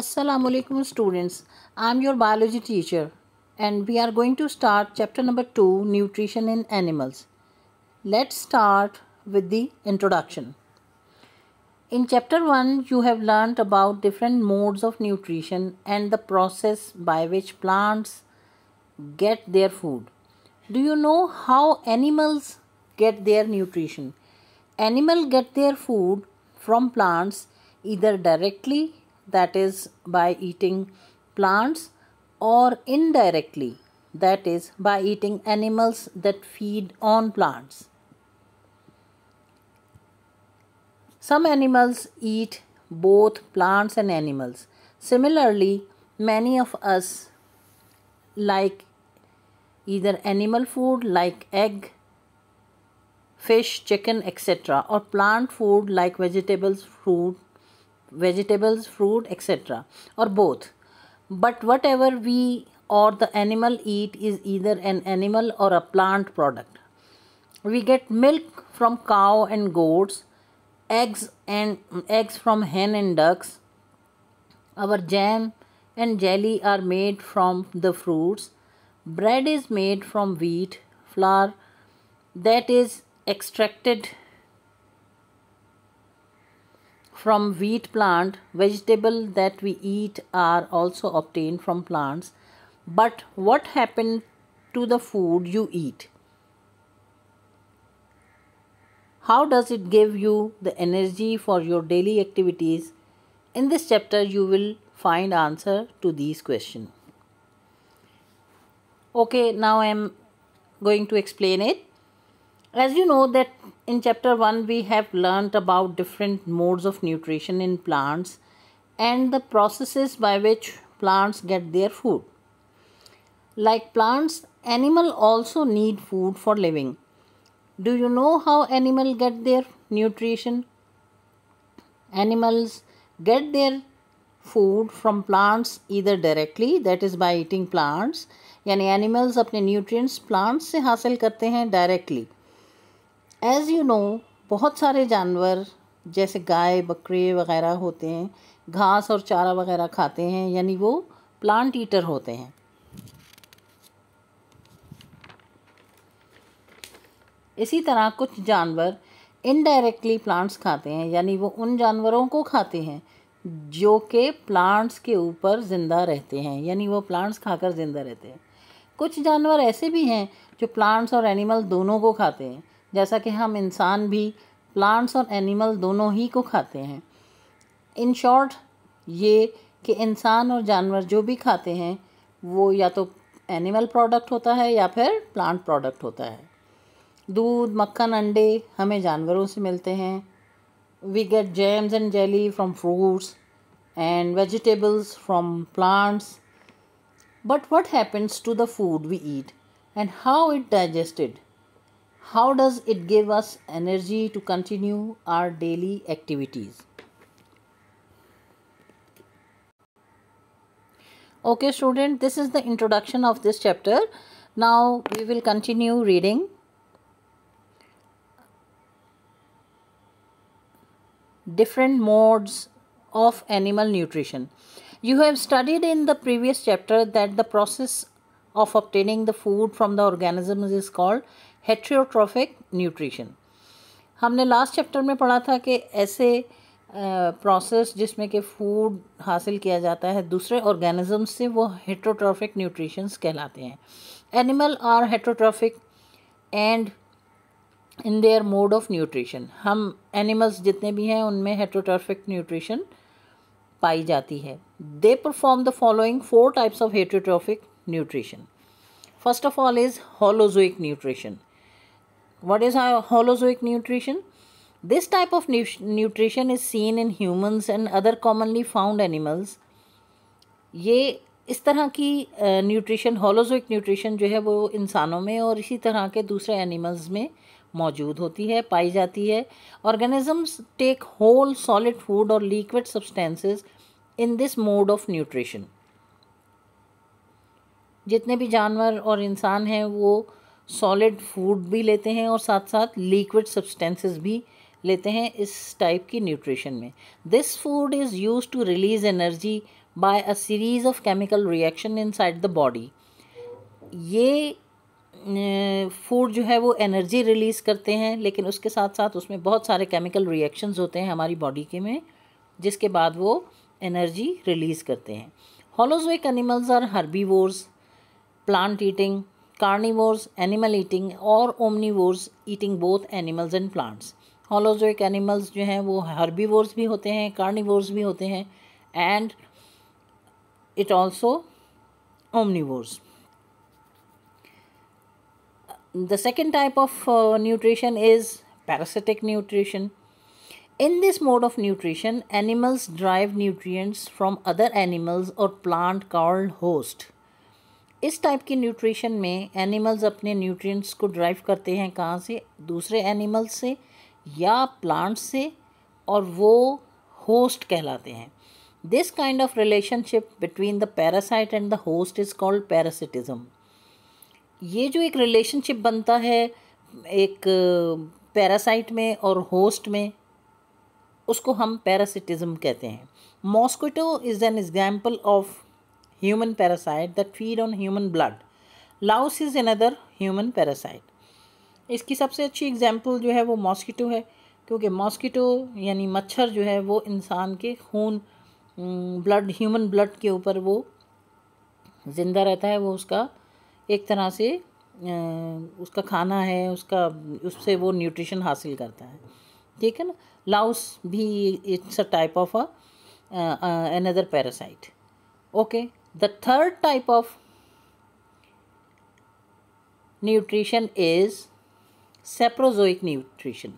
Assalamu alaikum students I'm your biology teacher and we are going to start chapter number 2 nutrition in animals Let's start with the introduction In chapter 1 you have learnt about different modes of nutrition and the process by which plants get their food Do you know how animals get their nutrition Animal get their food from plants either directly that is by eating plants or indirectly that is by eating animals that feed on plants. Some animals eat both plants and animals. Similarly, many of us like either animal food like egg, fish, chicken, etc. or plant food like vegetables, fruit, vegetables, fruit, etc., or both. But whatever we or the animal eat is either an animal or a plant product. We get milk from cow and goats, eggs and eggs from hen and ducks. Our jam and jelly are made from the fruits. Bread is made from wheat flour that is extracted from wheat plant, vegetable that we eat are also obtained from plants. But what happened to the food you eat? How does it give you the energy for your daily activities? In this chapter, you will find answer to these questions. Okay, now I am going to explain it. As you know that in chapter 1 we have learnt about different modes of nutrition in plants and the processes by which plants get their food. Like plants, animal also need food for living. Do you know how animal get their nutrition? Animals get their food from plants either directly that is by eating plants यानी animals अपने nutrients plants से हासिल करते हैं directly as you know बहुत सारे जानवर जैसे गाय बकरे वगैरह होते हैं घास और चारा वगैरह खाते हैं यानी वो प्लांट ईटर होते हैं इसी तरह कुछ जानवर इनडायरेक्टली प्लांट्स खाते हैं यानी वो उन जानवरों को खाते हैं जो कि प्लांट्स के ऊपर ज़िंदा रहते हैं यानी वो प्लांट्स खाकर ज़िंदा रहते हैं कुछ जानवर ऐसे भी हैं जो प्लांट्स और एनिमल दोनों को खाते हैं जैसा कि हम इंसान भी प्लांट्स और एनिमल दोनों ही को खाते हैं इन शॉर्ट ये कि इंसान और जानवर जो भी खाते हैं वो या तो एनिमल प्रोडक्ट होता है या फिर प्लांट प्रोडक्ट होता है दूध मक्खन अंडे हमें जानवरों से मिलते हैं we get jams and jelly from fruits and vegetables from plants but what happens to the food we eat and how it digested how does it give us energy to continue our daily activities okay student this is the introduction of this chapter now we will continue reading different modes of animal nutrition you have studied in the previous chapter that the process of obtaining the food from the organisms is called heterotrophic nutrition हमने last chapter में पढ़ा था कि ऐसे process जिसमें कि food हासिल किया जाता है दूसरे ऑर्गेनिज्म से वो हेट्रोट्रॉफिक न्यूट्रिशंस कहलाते हैं animal are heterotrophic and in their mode of nutrition हम एनिमल्स जितने भी हैं उनमें हेट्रोट्रॉफिक न्यूट्रिशन पाई जाती है they perform the following four types of heterotrophic nutrition first of all is holozoic nutrition What is holozoic nutrition? This type of nutrition is seen in humans and other commonly found animals. ये इस तरह की nutrition holozoic nutrition जो है वो इंसानों में और इसी तरह के दूसरे एनिमल्स में मौजूद होती है पाई जाती है organisms take whole solid food और liquid substances in this mode of nutrition जितने भी जानवर और इंसान हैं वो सॉलिड फूड भी लेते हैं और साथ साथ लिक्विड सब्सटेंसेस भी लेते हैं इस टाइप की न्यूट्रिशन में this food is use to release energy by a series of chemical reaction inside the body ये फूड जो है वो एनर्जी रिलीज़ करते हैं लेकिन उसके साथ साथ उसमें बहुत सारे केमिकल रिएक्शंस होते हैं हमारी बॉडी के में जिसके बाद वो एनर्जी रिलीज़ करते हैं holozoic animals are herbivores plant eating carnivores animal eating और omnivores eating both animals and plants holozoic animals जो हैं वो हर्बीवोर्स भी होते हैं कार्निवोर्स भी होते हैं and it also omnivores the second type of nutrition is parasitic nutrition in this mode of nutrition animals drive nutrient from other animals और प्लांट कॉल्ड होस्ट इस टाइप की न्यूट्रिशन में एनिमल्स अपने न्यूट्रिएंट्स को drive करते हैं कहाँ से दूसरे एनिमल्स से या प्लांट्स से और वो होस्ट कहलाते हैं this kind of relationship between the parasite and the host is called parasitism ये जो एक रिलेशनशिप बनता है एक पैरासाइट में और होस्ट में उसको हम पैरासिटिज़म कहते हैं mosquito is an example of human parasite that feed on human blood. Louse is other human parasite इसकी सबसे अच्छी एग्जाम्पल जो है वो मॉस्किटो है क्योंकि मॉस्किटो यानी मच्छर जो है वो इंसान के खून ब्लड ह्यूमन ब्लड के ऊपर वो ज़िंदा रहता है वो उसका एक तरह से उसका खाना है उसका उससे वो न्यूट्रिशन हासिल करता है ठीक है ना लाउस भी it's a type of a another parasite okay The third type of nutrition is saprozoic nutrition.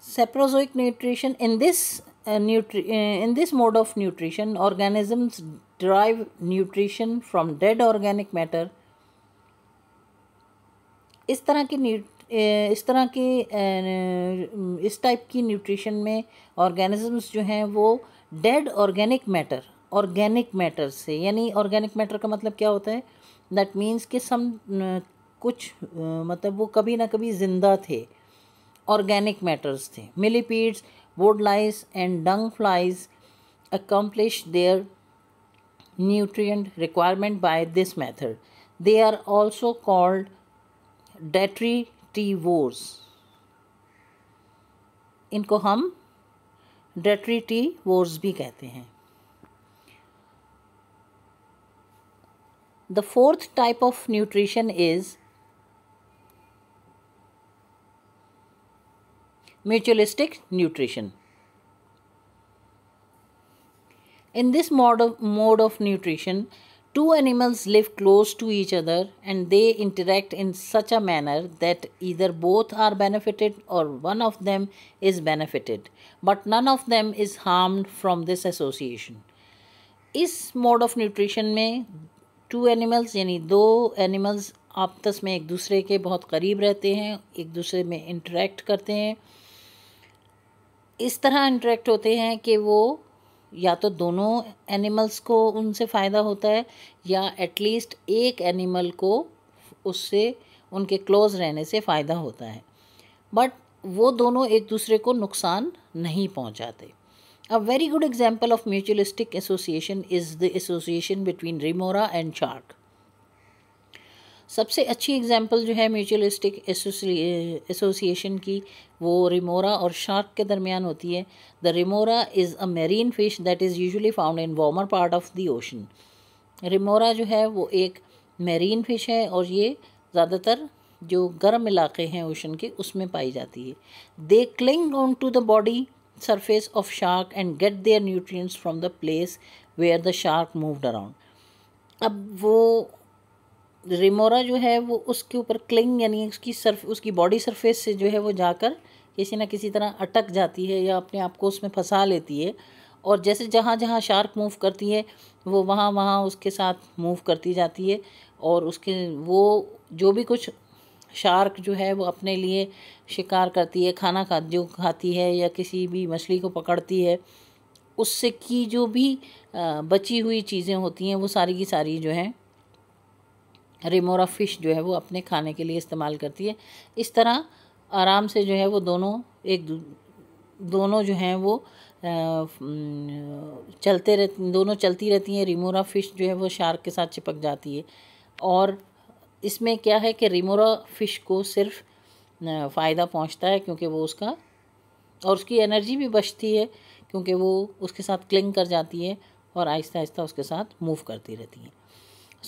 Saprozoic nutrition in this uh, nutri uh, in this mode of nutrition organisms derive nutrition from dead organic matter इस तरह की इस तरह की इस type की nutrition में organisms जो हैं वो dead organic matter organic matter से यानी ऑर्गेनिक मैटर का मतलब क्या होता है दैट मीन्स कि सम कुछ मतलब वो कभी ना कभी ज़िंदा थे ऑर्गेनिक मैटर्स थे millipedes wood lice and dung flies nutrient requirement by this method they are also called detritivores इनको हम टी वोर्स भी कहते हैं The fourth type of nutrition is mutualistic nutrition. In this mode of, mode of nutrition, two animals live close to each other and they interact in such a manner that either both are benefited or one of them is benefited, but none of them is harmed from this association. इस mode of nutrition में two animals यानी दो animals आपस में एक दूसरे के बहुत करीब रहते हैं एक दूसरे में इंटरेक्ट करते हैं इस तरह इंटरेक्ट होते हैं कि वो या तो दोनों एनिमल्स को उनसे फ़ायदा होता है या एटलीस्ट एक एनिमल को उससे उनके क्लोज़ रहने से फ़ायदा होता है बट वो दोनों एक दूसरे को नुकसान नहीं पहुंचाते A very good example of mutualistic association is the association between Remora and shark. सबसे अच्छी एग्जाम्पल जो है म्यूचुअलिस्टिक एसोसिएशन की वो रिमोरा और शार्क के दरमियान होती है the remora is a marine fish that is usually found in warmer part of the ocean remora जो है वो एक मेरीन फ़िश है और ये ज़्यादातर जो गर्म इलाके हैं ओशन के उसमें पाई जाती है they cling on to the body surface of shark and get their nutrients from the place where the shark moved around अब वो रेमोरा जो है वो उसके ऊपर क्लिंग यानी उसकी सरफ उसकी बॉडी सरफेस से जो है वो जाकर किसी ना किसी तरह अटक जाती है या अपने आप को उसमें फंसा लेती है और जैसे जहाँ जहाँ शार्क मूव करती है वो वहाँ वहाँ उसके साथ मूव करती जाती है और उसके वो जो भी कुछ शार्क जो है वो अपने लिए शिकार करती है खाना खा जो खाती है या किसी भी मछली को पकड़ती है उससे की जो भी बची हुई चीज़ें होती हैं वो सारी की सारी जो हैं रेमोरा फिश जो है वो अपने खाने के लिए इस्तेमाल करती है इस तरह आराम से जो है वो दोनों एक दोनों जो हैं वो चलते रह दोनों चलती रहती हैं रिमोरा फिश जो है वो शार्क के साथ चिपक जाती है और इसमें क्या है कि रिमोरा फिश को सिर्फ फ़ायदा पहुंचता है क्योंकि वो उसका और उसकी एनर्जी भी बचती है क्योंकि वो उसके साथ क्लिंग कर जाती है और आहिस्ता आहिस्ता उसके साथ मूव करती रहती है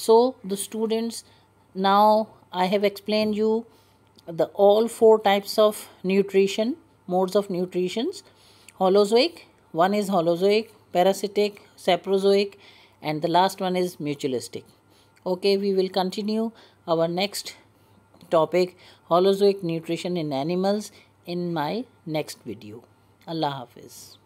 so the students now I have explain you the all four types of nutrition modes of nutritions holozoic one is holozoic parasitic saprozoic and the last one is mutualistic okay we will continue our next topic Holozoic nutrition in animals in my next video. Allah Hafiz.